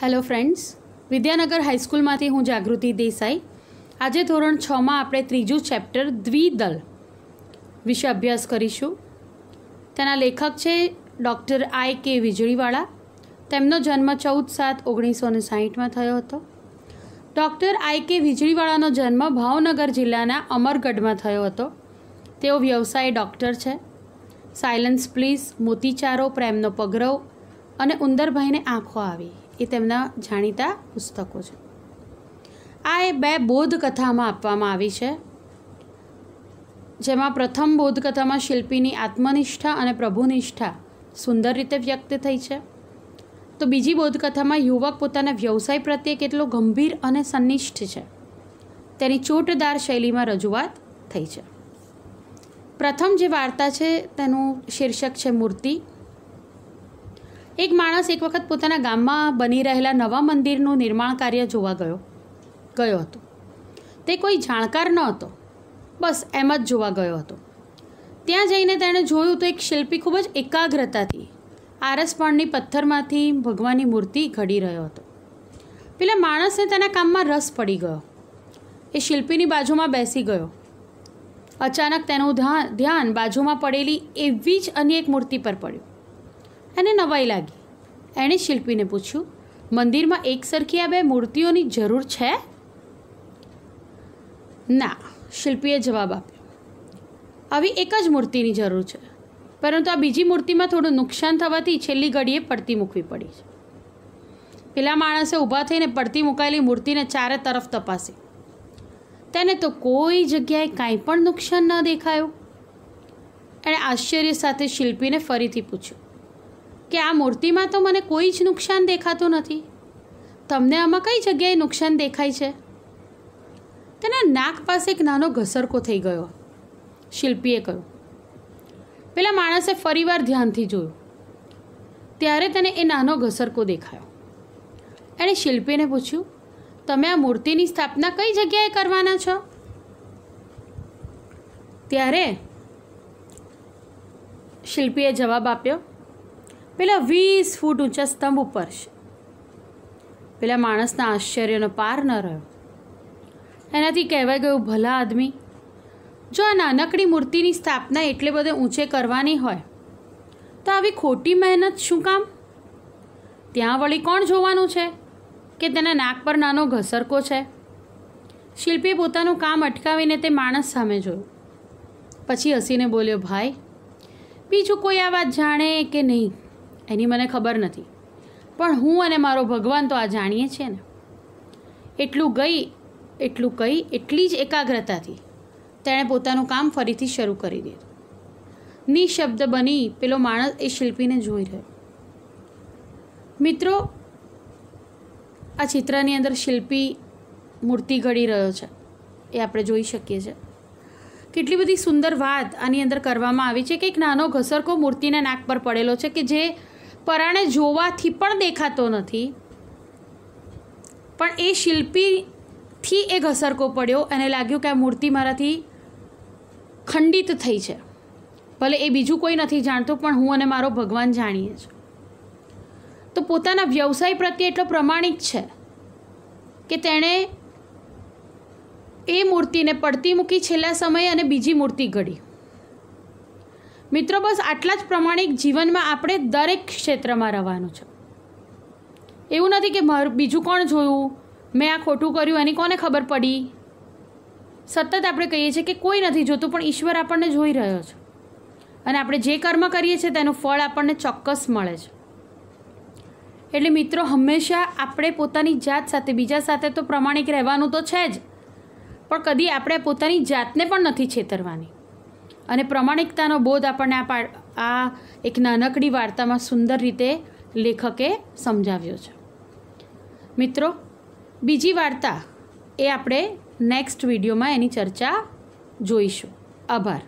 hello friends Vidyanagar હાઈસ્કૂલમાંથી હું જાગૃતિ દેસાઈ આજે ધોરણ છમાં આપણે ત્રીજું ચેપ્ટર દ્વિદલ વિશે અભ્યાસ કરીશું તેના લેખક છે ડૉક્ટર આઈ કે વીજળીવાળા તેમનો જન્મ ચૌદ સાત ઓગણીસો ને સાહીઠમાં થયો હતો ડૉક્ટર આઈ કે વીજળીવાળાનો જન્મ ભાવનગર જિલ્લાના અમરગઢમાં થયો હતો તેઓ વ્યવસાય ડૉક્ટર છે સાયલન્સ પ્લીઝ મોતીચારો પ્રેમનો પગરવ અને ઉંદરભાઈને આંખો આવી એ તેમના જાણીતા પુસ્તકો છે આ એ બે બોધકથામાં આપવામાં આવી છે જેમાં પ્રથમ બોધકથામાં શિલ્પીની આત્મનિષ્ઠા અને પ્રભુનિષ્ઠા સુંદર રીતે વ્યક્ત થઈ છે તો બીજી બોધકથામાં યુવક પોતાના વ્યવસાય પ્રત્યે કેટલો ગંભીર અને સંનિષ્ઠ છે તેની ચોટદાર શૈલીમાં રજૂઆત થઈ છે પ્રથમ જે વાર્તા છે તેનું શીર્ષક છે મૂર્તિ એક માણસ એક વખત પોતાના ગામમાં બની રહેલા નવા મંદિરનું નિર્માણ કાર્ય જોવા ગયો ગયો હતો તે કોઈ જાણકાર ન હતો બસ એમ જ જોવા ગયો હતો ત્યાં જઈને તેણે જોયું તો એક શિલ્પી ખૂબ જ એકાગ્રતાથી આરસપણની પથ્થરમાંથી ભગવાનની મૂર્તિ ઘડી રહ્યો હતો પેલા માણસને તેના કામમાં રસ પડી ગયો એ શિલ્પીની બાજુમાં બેસી ગયો અચાનક તેનું ધ્યાન બાજુમાં પડેલી એવી જ અન્ય એક મૂર્તિ પર પડ્યું એને નવાઈ લાગી એણે શિલ્પીને પૂછ્યું મંદિરમાં એકસરખી આ બે મૂર્તિઓની જરૂર છે ના શિલ્પીએ જવાબ આપ્યો આવી એક જ મૂર્તિની જરૂર છે પરંતુ આ બીજી મૂર્તિમાં થોડું નુકસાન થવાથી છેલ્લી ઘડીએ પડતી મૂકવી પડી છે પેલા માણસે ઊભા થઈને પડતી મુકાયેલી મૂર્તિને ચારે તરફ તપાસી તેને તો કોઈ જગ્યાએ કાંઈ પણ નુકસાન ન દેખાયું એણે આશ્ચર્ય સાથે શિલ્પીને ફરીથી પૂછ્યું કે આ મૂર્તિમાં તો મને કોઈ જ નુકસાન દેખાતું નથી તમને આમાં કઈ જગ્યાએ નુકસાન દેખાય છે તેના નાક પાસે એક નાનો ઘસરકો થઈ ગયો શિલ્પીએ કહ્યું પેલા માણસે ફરીવાર ધ્યાનથી જોયું ત્યારે તેને એ નાનો ઘસરકો દેખાયો એણે શિલ્પીને પૂછ્યું તમે આ મૂર્તિની સ્થાપના કઈ જગ્યાએ કરવાના છો ત્યારે શિલ્પીએ જવાબ આપ્યો પેલા વીસ ફૂટ ઊંચા સ્તંભ ઉપર છે પેલા માણસના આશ્ચર્યનો પાર ન રહ્યો એનાથી કહેવાય ગયું ભલા આદમી જો આ નાનકડી મૂર્તિની સ્થાપના એટલે બધે ઊંચે કરવાની હોય તો આવી ખોટી મહેનત શું કામ ત્યાં વળી કોણ જોવાનું છે કે તેના નાક પર નાનો ઘસરકો છે શિલ્પીએ પોતાનું કામ અટકાવીને તે માણસ સામે જોયું પછી હસીને બોલ્યો ભાઈ બીજું કોઈ આ વાત જાણે કે નહીં એની મને ખબર નથી પણ હું અને મારો ભગવાન તો આ જાણીએ છીએ ને એટલું ગઈ એટલું કહી એટલી જ એકાગ્રતાથી તેણે પોતાનું કામ ફરીથી શરૂ કરી દીધું નિશબ્દ બની પેલો માણસ એ શિલ્પીને જોઈ રહ્યો મિત્રો આ ચિત્રની અંદર શિલ્પી મૂર્તિ ઘડી રહ્યો છે એ આપણે જોઈ શકીએ છીએ કેટલી બધી સુંદર વાત આની અંદર કરવામાં આવી છે કે એક નાનો ઘસરકો મૂર્તિના નાક પર પડેલો છે કે જે પરાણે જોવાથી પણ દેખાતો નથી પણ એ શિલ્પીથી એ ઘસરકો પડ્યો અને લાગ્યું કે આ મૂર્તિ મારાથી ખંડિત થઈ છે ભલે એ બીજું કોઈ નથી જાણતું પણ હું અને મારો ભગવાન જાણીએ છીએ તો પોતાના વ્યવસાય પ્રત્યે એટલો પ્રમાણિક છે કે તેણે એ મૂર્તિને પડતી મૂકી છેલ્લા સમયે અને બીજી મૂર્તિ ઘડી મિત્રો બસ આટલા જ પ્રમાણિક જીવનમાં આપણે દરેક ક્ષેત્રમાં રહેવાનું છે એવું નથી કે મારું બીજું કોણ જોયું મેં આ ખોટું કર્યું એની કોને ખબર પડી સતત આપણે કહીએ છીએ કે કોઈ નથી જોતું પણ ઈશ્વર આપણને જોઈ રહ્યો છે અને આપણે જે કર્મ કરીએ છીએ તેનું ફળ આપણને ચોક્કસ મળે છે એટલે મિત્રો હંમેશા આપણે પોતાની જાત સાથે બીજા સાથે તો પ્રમાણિક રહેવાનું તો છે જ પણ કદી આપણે પોતાની જાતને પણ નથી છેતરવાની અને પ્રમાણિકતાનો બોધ આપણને આ આ એક નાનકડી વાર્તામાં સુંદર રીતે લેખકે સમજાવ્યો છે મિત્રો બીજી વાર્તા એ આપણે નેક્સ્ટ વિડીયોમાં એની ચર્ચા જોઈશું આભાર